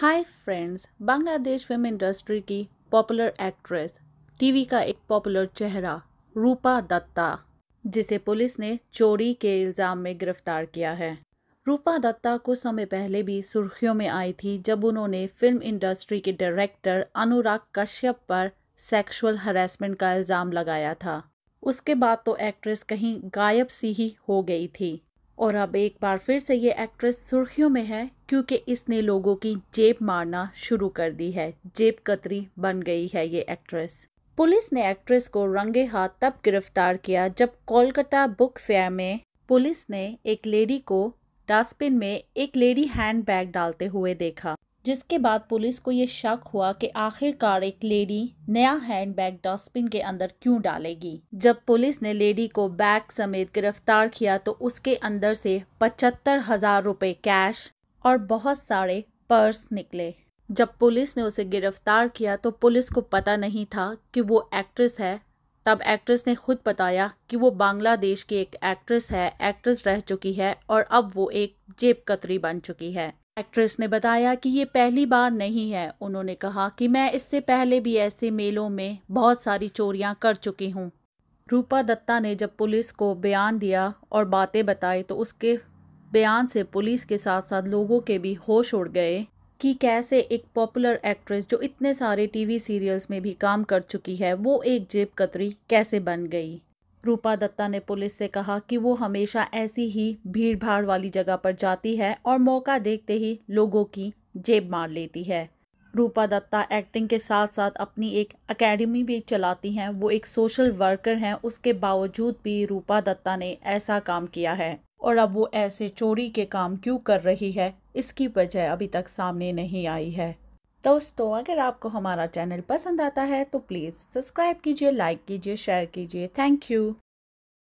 हाय friends Bangladesh film industry की popular actress TV का एक पॉपुलर चेहरा रूपा दत्ता जिसे पुलिस ने चोरी के इल्ज़ाम में गिरफ्तार किया है रूपा दत्ता कुछ समय पहले भी सुर्खियों में आई थी जब उन्होंने फिल्म इंडस्ट्री के डायरेक्टर अनुराग कश्यप पर सेक्सुअल हरेसमेंट का इल्ज़ाम लगाया था उसके बाद तो एक्ट्रेस कहीं गायब सी ही हो गई थी और अब एक बार फिर से ये एक्ट्रेस सुर्खियों में है क्योंकि इसने लोगों की जेब मारना शुरू कर दी है जेब कतरी बन गई है ये एक्ट्रेस पुलिस ने एक्ट्रेस को रंगे हाथ तब गिरफ्तार किया जब कोलकाता बुक फेयर में पुलिस ने एक लेडी को डस्टबिन में एक लेडी हैंडबैग डालते हुए देखा जिसके बाद पुलिस को ये शक हुआ कि आखिरकार एक लेडी नया हैंड बैग डस्टबिन के अंदर क्यों डालेगी जब पुलिस ने लेडी को बैग समेत गिरफ्तार किया तो उसके अंदर से पचहत्तर हजार रुपये कैश और बहुत सारे पर्स निकले जब पुलिस ने उसे गिरफ्तार किया तो पुलिस को पता नहीं था कि वो एक्ट्रेस है तब एक्ट्रेस ने खुद बताया कि वो बांग्लादेश की एक एक्ट्रेस है एक्ट्रेस रह चुकी है और अब वो एक जेब कतरी बन चुकी है एक्ट्रेस ने बताया कि ये पहली बार नहीं है उन्होंने कहा कि मैं इससे पहले भी ऐसे मेलों में बहुत सारी चोरियां कर चुकी हूं। रूपा दत्ता ने जब पुलिस को बयान दिया और बातें बताई तो उसके बयान से पुलिस के साथ साथ लोगों के भी होश उड़ गए कि कैसे एक पॉपुलर एक्ट्रेस जो इतने सारे टीवी सीरियल्स में भी काम कर चुकी है वो एक जेब कतरी कैसे बन गई रूपा दत्ता ने पुलिस से कहा कि वो हमेशा ऐसी ही भीड़ भाड़ वाली जगह पर जाती है और मौका देखते ही लोगों की जेब मार लेती है रूपा दत्ता एक्टिंग के साथ साथ अपनी एक एकेडमी भी चलाती हैं वो एक सोशल वर्कर हैं उसके बावजूद भी रूपा दत्ता ने ऐसा काम किया है और अब वो ऐसे चोरी के काम क्यों कर रही है इसकी वजह अभी तक सामने नहीं आई है दोस्तों अगर आपको हमारा चैनल पसंद आता है तो प्लीज़ सब्सक्राइब कीजिए लाइक कीजिए शेयर कीजिए थैंक यू